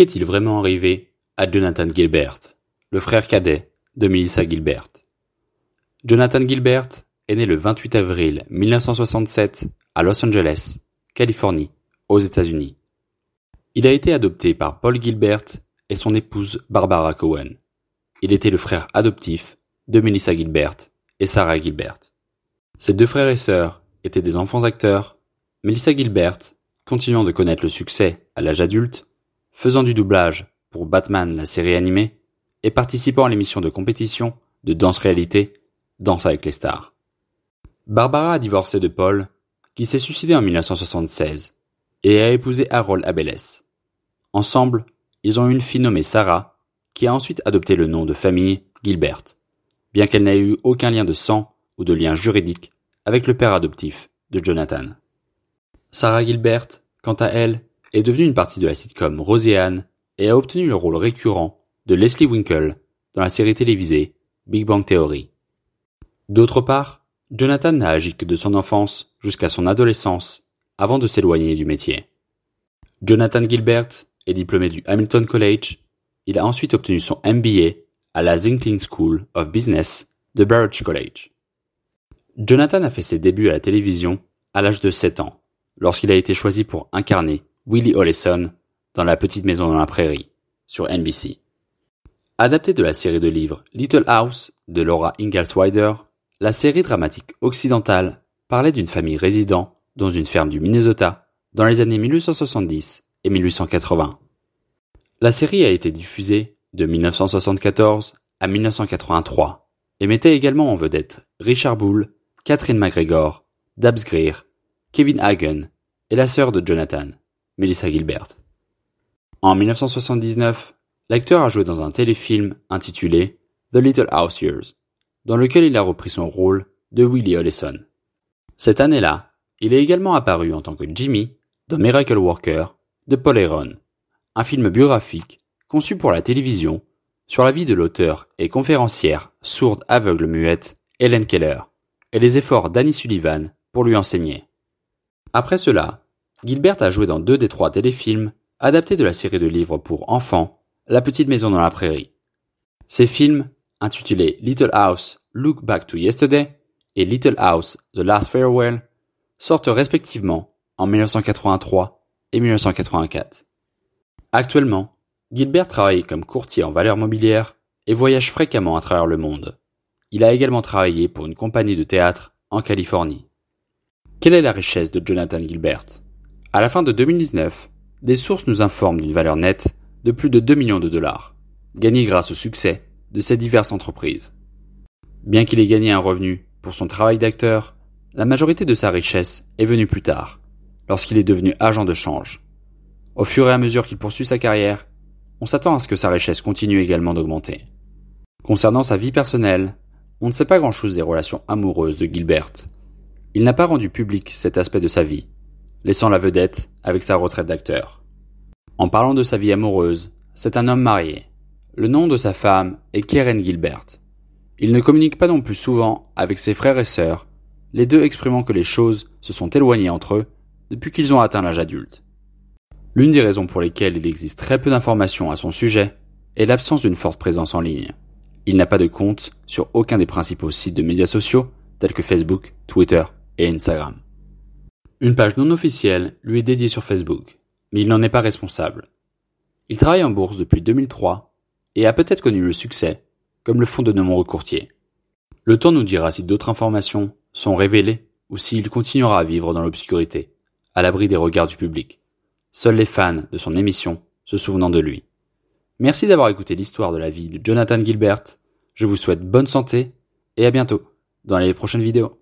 qu'est-il vraiment arrivé à Jonathan Gilbert, le frère cadet de Melissa Gilbert Jonathan Gilbert est né le 28 avril 1967 à Los Angeles, Californie, aux États-Unis. Il a été adopté par Paul Gilbert et son épouse Barbara Cohen. Il était le frère adoptif de Melissa Gilbert et Sarah Gilbert. Ses deux frères et sœurs étaient des enfants acteurs. Melissa Gilbert, continuant de connaître le succès à l'âge adulte, faisant du doublage pour Batman la série animée et participant à l'émission de compétition de danse-réalité Danse avec les stars. Barbara a divorcé de Paul, qui s'est suicidé en 1976, et a épousé Harold Abelès. Ensemble, ils ont eu une fille nommée Sarah, qui a ensuite adopté le nom de famille Gilbert, bien qu'elle n'ait eu aucun lien de sang ou de lien juridique avec le père adoptif de Jonathan. Sarah Gilbert, quant à elle, est devenue une partie de la sitcom Roseanne et a obtenu le rôle récurrent de Leslie Winkle dans la série télévisée Big Bang Theory. D'autre part, Jonathan n'a agi que de son enfance jusqu'à son adolescence avant de s'éloigner du métier. Jonathan Gilbert est diplômé du Hamilton College. Il a ensuite obtenu son MBA à la Zinkling School of Business de Baruch College. Jonathan a fait ses débuts à la télévision à l'âge de 7 ans, lorsqu'il a été choisi pour incarner Willie Oleson dans La Petite Maison dans la Prairie sur NBC. Adapté de la série de livres Little House de Laura Ingalls-Wilder, la série dramatique occidentale parlait d'une famille résidant dans une ferme du Minnesota dans les années 1870 et 1880. La série a été diffusée de 1974 à 1983 et mettait également en vedette Richard Bull, Catherine McGregor, Dabs Greer, Kevin Hagen et la sœur de Jonathan, Melissa Gilbert. En 1979, l'acteur a joué dans un téléfilm intitulé The Little House Years, dans lequel il a repris son rôle de Willie Oleson. Cette année-là, il est également apparu en tant que Jimmy dans Miracle Worker de Paul Heron, un film biographique conçu pour la télévision sur la vie de l'auteur et conférencière sourde aveugle muette Helen Keller et les efforts d'Annie Sullivan pour lui enseigner. Après cela, Gilbert a joué dans deux des trois téléfilms, adaptés de la série de livres pour enfants La petite maison dans la prairie. Ces films, intitulés Little House, Look Back to Yesterday et Little House, The Last Farewell, sortent respectivement en 1983 et 1984. Actuellement, Gilbert travaille comme courtier en valeurs mobilières et voyage fréquemment à travers le monde. Il a également travaillé pour une compagnie de théâtre en Californie. Quelle est la richesse de Jonathan Gilbert à la fin de 2019, des sources nous informent d'une valeur nette de plus de 2 millions de dollars, gagnée grâce au succès de ces diverses entreprises. Bien qu'il ait gagné un revenu pour son travail d'acteur, la majorité de sa richesse est venue plus tard, lorsqu'il est devenu agent de change. Au fur et à mesure qu'il poursuit sa carrière, on s'attend à ce que sa richesse continue également d'augmenter. Concernant sa vie personnelle, on ne sait pas grand-chose des relations amoureuses de Gilbert. Il n'a pas rendu public cet aspect de sa vie, laissant la vedette avec sa retraite d'acteur. En parlant de sa vie amoureuse, c'est un homme marié. Le nom de sa femme est Keren Gilbert. Il ne communique pas non plus souvent avec ses frères et sœurs, les deux exprimant que les choses se sont éloignées entre eux depuis qu'ils ont atteint l'âge adulte. L'une des raisons pour lesquelles il existe très peu d'informations à son sujet est l'absence d'une forte présence en ligne. Il n'a pas de compte sur aucun des principaux sites de médias sociaux tels que Facebook, Twitter et Instagram. Une page non officielle lui est dédiée sur Facebook, mais il n'en est pas responsable. Il travaille en bourse depuis 2003 et a peut-être connu le succès, comme le font de nombreux courtiers. Le temps nous dira si d'autres informations sont révélées ou s'il continuera à vivre dans l'obscurité, à l'abri des regards du public. Seuls les fans de son émission se souvenant de lui. Merci d'avoir écouté l'histoire de la vie de Jonathan Gilbert. Je vous souhaite bonne santé et à bientôt dans les prochaines vidéos.